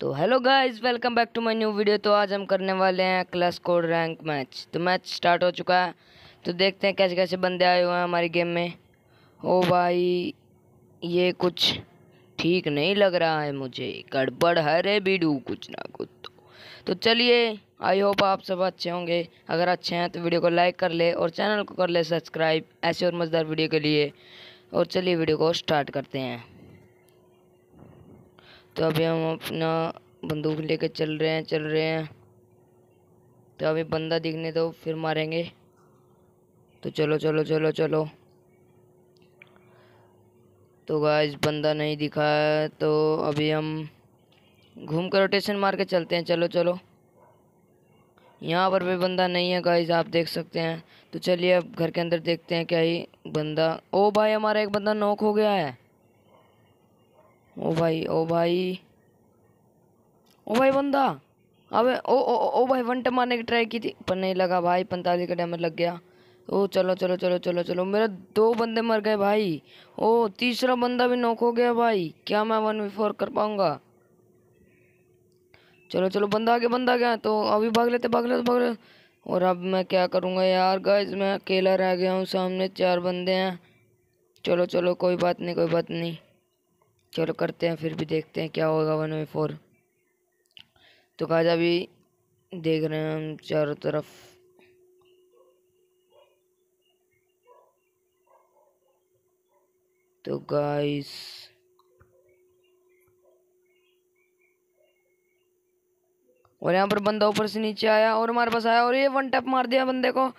तो hello guys welcome back to my new video तो आज हम करने वाले हैं क्लस कोड रैंक मैच तो मैच स्टार्ट हो चुका है तो देखते हैं कैसे कैसे बंदे आए हुए हैं हमारी गेम में ओ भाई ये कुछ ठीक नहीं लग रहा है मुझे गड़बड़ है रे बीडू कुछ ना कुछ तो, तो चलिए आई होप आप सब अच्छे होंगे अगर अच्छे हैं तो वीडियो को लाइक कर ले और चैनल को कर ले सब्सक्राइब ऐसे और मज़ेदार वीडियो के लिए और चलिए वीडियो को स्टार्ट करते हैं तो अभी हम अपना बंदूक लेके चल रहे हैं चल रहे हैं तो अभी बंदा दिखने दो फिर मारेंगे तो चलो चलो चलो चलो तो गाइस बंदा नहीं दिखा है तो अभी हम घूम कर रोटेशन मार के चलते हैं चलो चलो यहाँ पर भी बंदा नहीं है गाइस आप देख सकते हैं तो चलिए अब घर के अंदर देखते हैं क्या ही बंदा ओ भाई हमारा एक बंदा नोक हो गया है ओ भाई ओ भाई ओ भाई बंदा अबे ओ ओ ओ भाई वन टप मारने की ट्राई की थी पर नहीं लगा भाई पैंतालीस का डैमेज लग गया ओ चलो चलो चलो चलो चलो मेरा दो बंदे मर गए भाई ओ तीसरा बंदा भी नोक हो गया भाई क्या मैं वन वी फोर कर पाऊँगा चलो चलो बंदा आ गया बंदा आ गया तो अभी भाग लेते भाग लेते भाग लेते और अब मैं क्या करूँगा यार गाइज मैं अकेला रह गया हूँ सामने चार बंदे हैं चलो चलो कोई बात नहीं कोई बात नहीं चलो करते हैं फिर भी देखते हैं क्या होगा वन बाई फोर तो काजा भी देख रहे हैं हम चारों तरफ तो गाइस और यहाँ पर बंदा ऊपर से नीचे आया और हमारे पास आया और ये वन टैप मार दिया बंदे को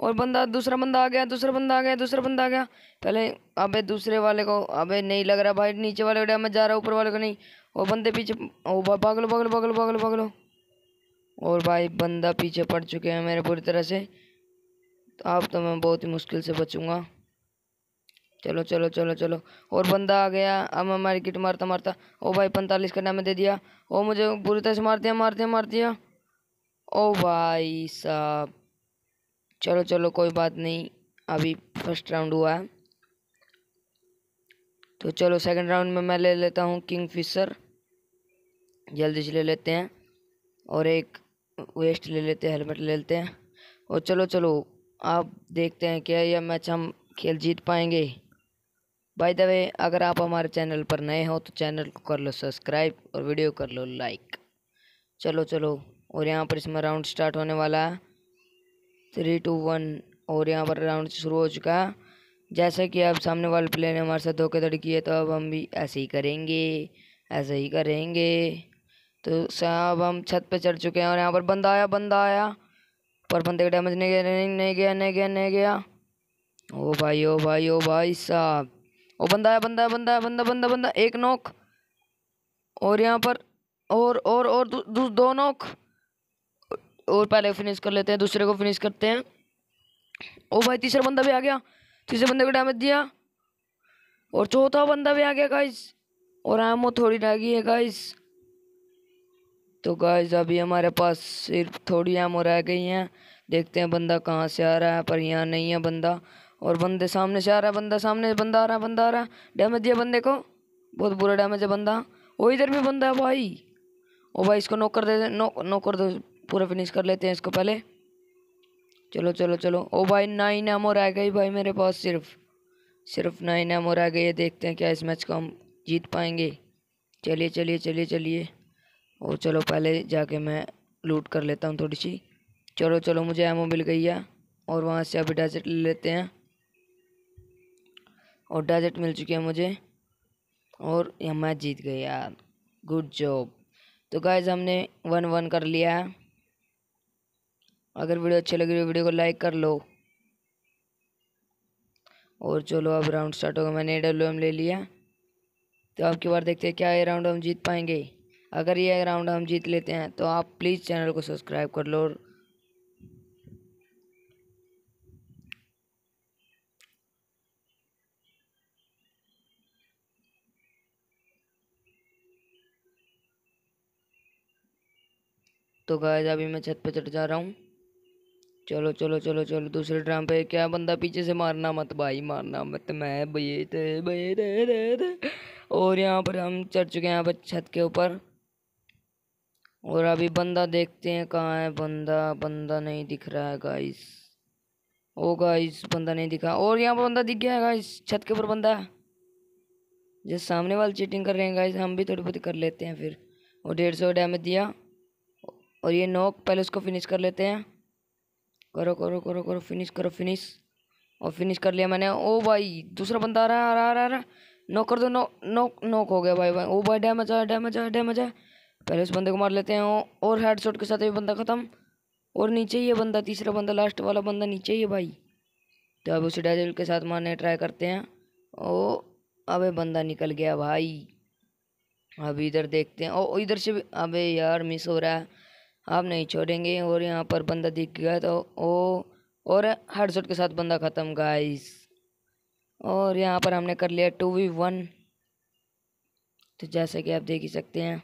और बंदा दूसरा बंदा आ गया दूसरा बंदा आ गया दूसरा बंदा आ गया पहले अबे दूसरे वाले को अबे नहीं लग रहा भाई नीचे वाले को मैं जा रहा ऊपर वाले को नहीं वो बंदे पीछे ओ भाई पागलो पागलो पागलो पागलो लो और भाई बंदा पीछे पड़ चुके हैं मेरे पूरी तरह से तो अब तो मैं बहुत ही मुश्किल से बचूँगा चलो चलो चलो चलो और बंदा आ गया अब मैं मार्केट मारता मारता ओ भाई पैंतालीस का नाम दे दिया ओ मुझे बुरी तरह से मार दिया मार दिया मार दिया ओ भाई साहब चलो चलो कोई बात नहीं अभी फर्स्ट राउंड हुआ है तो चलो सेकंड राउंड में मैं ले लेता हूँ किंग फिशर जल्दी से ले लेते हैं और एक वेस्ट ले लेते हैं हेलमेट ले लेते हैं और चलो चलो आप देखते हैं क्या यह मैच हम खेल जीत पाएंगे बाय द वे अगर आप हमारे चैनल पर नए हो तो चैनल को कर लो सब्सक्राइब और वीडियो कर लो लाइक चलो चलो और यहाँ पर इसमें राउंड स्टार्ट होने वाला है थ्री टू वन और यहाँ पर राउंड शुरू हो चुका है जैसा कि अब सामने वाले प्लेयर ने हमारे साथ धोखे की है तो अब हम भी ऐसे ही करेंगे ऐसे ही करेंगे तो साहब हम छत पे चढ़ चुके हैं और यहाँ पर बंदा आया बंदा आया पर बंदे का डैमेज नहीं गया नहीं, गया नहीं गया नहीं गया ओ भाई ओ भाई ओ भाई साहब ओ बंदा आया बंदा बंदा आया बंदा बंदा बंदा एक नोक और यहाँ पर और और और दो, दो नोक और पहले फिनिश कर लेते हैं दूसरे को फिनिश करते हैं ओ भाई तीसरा बंदा भी आ गया तीसरे बंदे को डैमेज दिया और चौथा बंदा भी आ गया गाइस और एमओ थोड़ी रह गई है गाइस तो गाइस अभी हमारे पास सिर्फ थोड़ी एमओ रह गई हैं देखते हैं बंदा कहाँ से आ रहा है पर यहाँ नहीं है बंदा और बंदे सामने से आ रहा है बंदा सामने बंदा आ रहा है बंदा आ रहा है डैमेज दिया बंदे को बहुत बुरा डैमेज है बंदा वो इधर भी बंदा है भाई ओ भाई इसको नोक कर दे नोक नोक कर दो पूरा फिनिश कर लेते हैं इसको पहले चलो चलो चलो ओ भाई नाइन एम और आ गई भाई मेरे पास सिर्फ सिर्फ नाइन एम और आ गई है देखते हैं क्या इस मैच को हम जीत पाएंगे चलिए चलिए चलिए चलिए और चलो पहले जाके मैं लूट कर लेता हूँ थोड़ी सी चलो चलो मुझे एमओ मिल गई है और वहाँ से अभी डेजर्ट ले लेते हैं और डेजर्ट मिल चुकी है मुझे और मैच जीत गई यार गुड जॉब तो गाइज हमने वन वन कर लिया है अगर वीडियो अच्छी लगी तो वीडियो को लाइक कर लो और चलो अब राउंड स्टार्ट होगा मैंने डब्ल्यू एम ले लिया तो आपकी बार देखते हैं क्या ये राउंड हम जीत पाएंगे अगर ये राउंड हम जीत लेते हैं तो आप प्लीज़ चैनल को सब्सक्राइब कर लो और तो गाय अभी मैं छत पर चढ़ जा रहा हूँ चलो चलो चलो चलो दूसरे ड्राम पे क्या बंदा पीछे से मारना मत भाई मारना मत मैं भैया थे और यहाँ पर हम चढ़ चुके हैं यहाँ पर छत के ऊपर और अभी बंदा देखते हैं कहाँ है बंदा बंदा नहीं दिख रहा है गाइस ओ गाइस बंदा नहीं दिखा और यहाँ पर बंदा दिख गया है गाइस छत के ऊपर बंदा जो सामने वाले चीटिंग कर रहे हैं गाइस हम भी थोड़ी बहुत कर लेते हैं फिर और डेढ़ सौ डैमेज दिया और ये नोक पहले उसको फिनिश कर लेते हैं करो करो करो करो फिनिश करो फिनिश और फिनिश कर लिया मैंने ओ भाई दूसरा बंदा आ रहा है आ रहा आ रहा है रहा कर दो नो नोक नोक हो गया भाई भाई ओ भाई डैमेज आया डैमेज आया डैमेज आया पहले उस बंदे को मार लेते हैं और हेडशॉट के साथ ये बंदा ख़त्म और नीचे ही ये बंदा तीसरा बंदा लास्ट वाला बंदा नीचे ही है भाई तो अब उसे डैजल के साथ मारने ट्राई करते हैं ओ अबे बंदा निकल गया भाई अब इधर देखते हैं ओ इधर से भी अबे यार मिस हो रहा है आप नहीं छोड़ेंगे और यहाँ पर बंदा दिख गया तो ओ और हर शॉट के साथ बंदा ख़त्म गाइस और यहाँ पर हमने कर लिया टू वी वन तो जैसा कि आप देख ही सकते हैं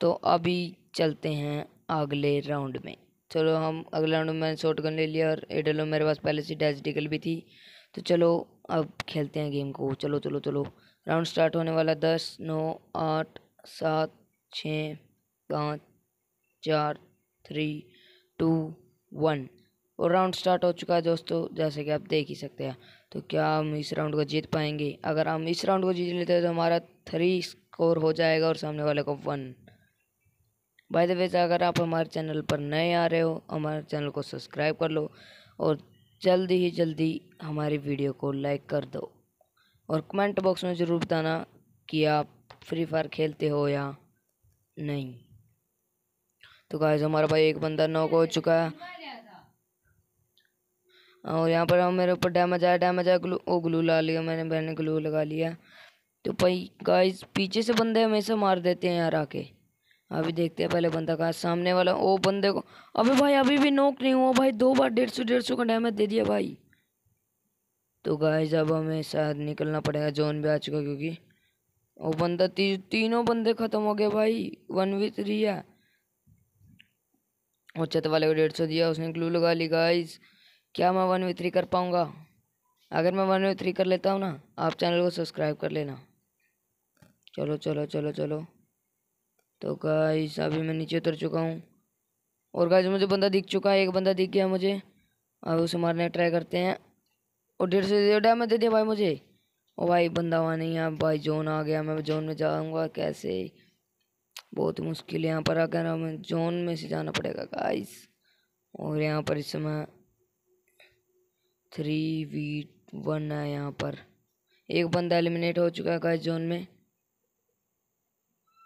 तो अभी चलते हैं अगले राउंड में चलो हम अगले राउंड में मैंने शॉर्ट गन ले लिया और एडलो मेरे पास पहले से डेजिटिकल भी थी तो चलो अब खेलते हैं गेम को चलो चलो चलो राउंड स्टार्ट होने वाला दस नौ आठ सात छः पाँच चार थ्री टू वन और राउंड स्टार्ट हो चुका है दोस्तों जैसे कि आप देख ही सकते हैं तो क्या हम इस राउंड को जीत पाएंगे अगर हम इस राउंड को जीत लेते हैं तो हमारा थ्री स्कोर हो जाएगा और सामने वाले को वन बाय द वे अगर आप हमारे चैनल पर नए आ रहे हो हमारे चैनल को सब्सक्राइब कर लो और जल्दी ही जल्दी हमारी वीडियो को लाइक कर दो और कमेंट बॉक्स में ज़रूर बताना कि आप फ्री फायर खेलते हो या नहीं तो गाइस हमारा भाई एक बंदा नॉक हो चुका है और यहाँ पर हम मेरे ऊपर डैमेज आया डैमेज आया ग्लू ओ ग्लू ला लिया मैंने मैंने ग्लू लगा लिया तो भाई गाइस पीछे से बंदे हमेशा मार देते हैं यार आके अभी देखते हैं पहले बंदा कहा सामने वाला ओ बंदे को अभी भाई अभी भी नोक नहीं हुआ भाई दो बार डेढ़ सौ डेढ़ सौ का डैमेज दे दिया भाई तो गाइस अब हमें शायद निकलना पड़ेगा जोन भी आ चुका क्योंकि वो बंदा ती, तीनों बंदे ख़त्म हो गए भाई वन वी थ्री है और छत वाले को डेढ़ सौ दिया उसने ग्लू लगा ली गाइस क्या मैं वन वे थ्री कर पाऊँगा अगर मैं वन वे थ्री कर लेता हूँ ना आप चैनल को सब्सक्राइब कर लेना चलो चलो चलो चलो तो गाइस अभी मैं नीचे उतर चुका हूँ और गाइस मुझे बंदा दिख चुका है एक बंदा दिख गया मुझे अब उसे मारने ट्राई करते हैं और डेढ़ सौ डेढ़ में दे दिया भाई मुझे ओ भाई बंदा वहाँ नहीं है भाई जोन आ गया मैं जोन में जाऊँगा कैसे बहुत मुश्किल यहाँ पर आकर हमें जोन में से जाना पड़ेगा गाइस और यहाँ पर इस समय थ्री वी वन है यहाँ पर एक बंदा एलिमिनेट हो चुका है गाइस जोन में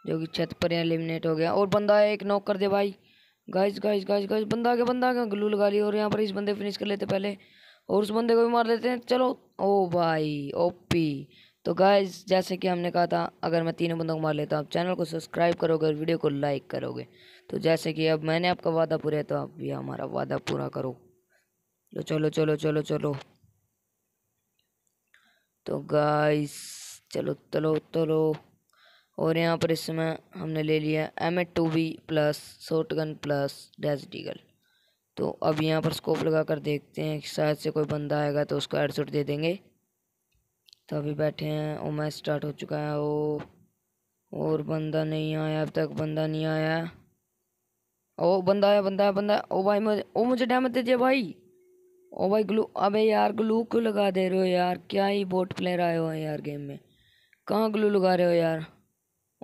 जो कि छत पर एलिमिनेट हो गया और बंदा है एक नॉक कर दे भाई गाइस गाइस गाइस गाइस बंदा आ गया बंदा आ गया ग्लू लगा ली और यहाँ पर इस बंदे फिनिश कर लेते पहले और उस बंदे को भी मार देते हैं चलो ओ भाई ओपी तो गाइज जैसे कि हमने कहा था अगर मैं तीनों बंदों को मार लेता हूँ आप चैनल को सब्सक्राइब करोगे और वीडियो को लाइक करोगे तो जैसे कि अब मैंने आपका वादा पूरा है तो आप भी हमारा वादा पूरा करो तो चलो चलो चलो चलो तो गाइस चलो चलो चलो और यहाँ पर इस समय हमने ले लिया M eight two B plus shotgun plus dash deagle तो अब यहाँ पर स्कोप लगा कर देखते हैं शायद से कोई बंदा आएगा तो उसको एडसूट दे देंगे तो अभी बैठे हैं ओ मैच स्टार्ट हो चुका है ओ और बंदा नहीं आया अब तक बंदा नहीं आया ओ बंदा आया बंदा आया बंदा ओ भाई मुझे ओ मुझे दे दीजिए भाई ओ भाई ग्लू अबे यार ग्लू क्यों लगा दे रहे हो यार क्या ही बोट प्लेयर आए हो यार गेम में कहाँ ग्लू लगा रहे हो यार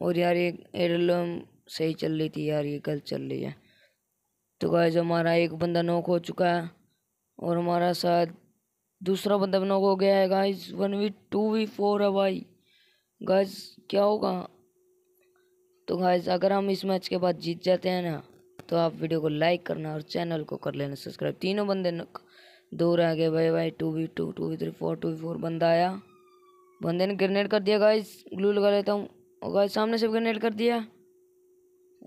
और यार ये एडलम सही चल रही थी यार ये गलत चल रही है तो जो हमारा एक बंदा नोक हो चुका है और हमारा साथ दूसरा बंदा भी नॉक हो गया है guys one v two v four है भाई गाइस क्या होगा तो गाइस अगर हम इस मैच के बाद जीत जाते हैं ना तो आप वीडियो को लाइक करना और चैनल को कर लेना सब्सक्राइब तीनों बंदे दो रह गए भाई भाई two v two two v three four two v four बंदा आया बंदे ने ग्रेनेड कर दिया गाइस ग्लू लगा लेता हूँ और गाइस सामने से ग्रेनेड कर दिया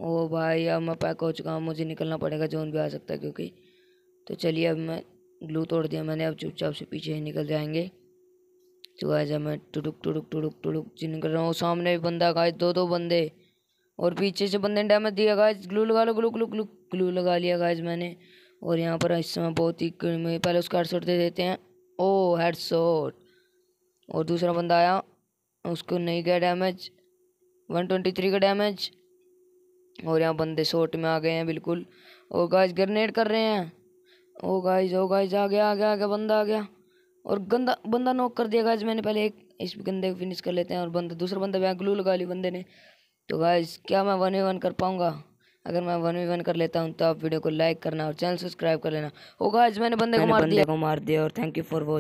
ओ भाई अब मैं पैक हो चुका हूँ मुझे निकलना पड़ेगा जोन भी आ सकता है क्योंकि तो चलिए अब मैं ग्लू तोड़ दिया मैंने अब चुपचाप से पीछे ही निकल जाएंगे तो गाइज मैं टुडुक टुडुक टुडुक टुडुक चिन्ह कर रहा हूँ सामने भी बंदा गाय दो दो बंदे और पीछे से बंदे ने डैमेज दिया गाय ग्लू लगा लो ग्लू ग्लू ग्लू ग्लू लगा लिया गाय मैंने और यहाँ पर इस समय बहुत ही पहले उसका शॉट दे देते हैं ओ हेड शॉट और दूसरा बंदा आया उसको नहीं गया डैमेज वन ट्वेंटी थ्री का डैमेज और यहाँ बंदे शॉट में आ गए हैं बिल्कुल और गाइज ग्रेनेड कर रहे हैं ओ गाइज ओ गाइज आ गया आ गया आ गया बंदा आ गया और गंदा बंदा नोक कर दिया गाइज मैंने पहले एक इस गंदे को फिनिश कर लेते हैं और बंदा दूसरा बंदा बैंक ग्लू लगा ली बंदे ने तो गाइज क्या मैं वन वी वन कर पाऊंगा अगर मैं वन वी वन कर लेता हूँ तो आप वीडियो को लाइक करना और चैनल सब्सक्राइब कर लेना ओ गाइज मैंने बंदे को मार दिया को मार दिया और थैंक यू फॉर वॉच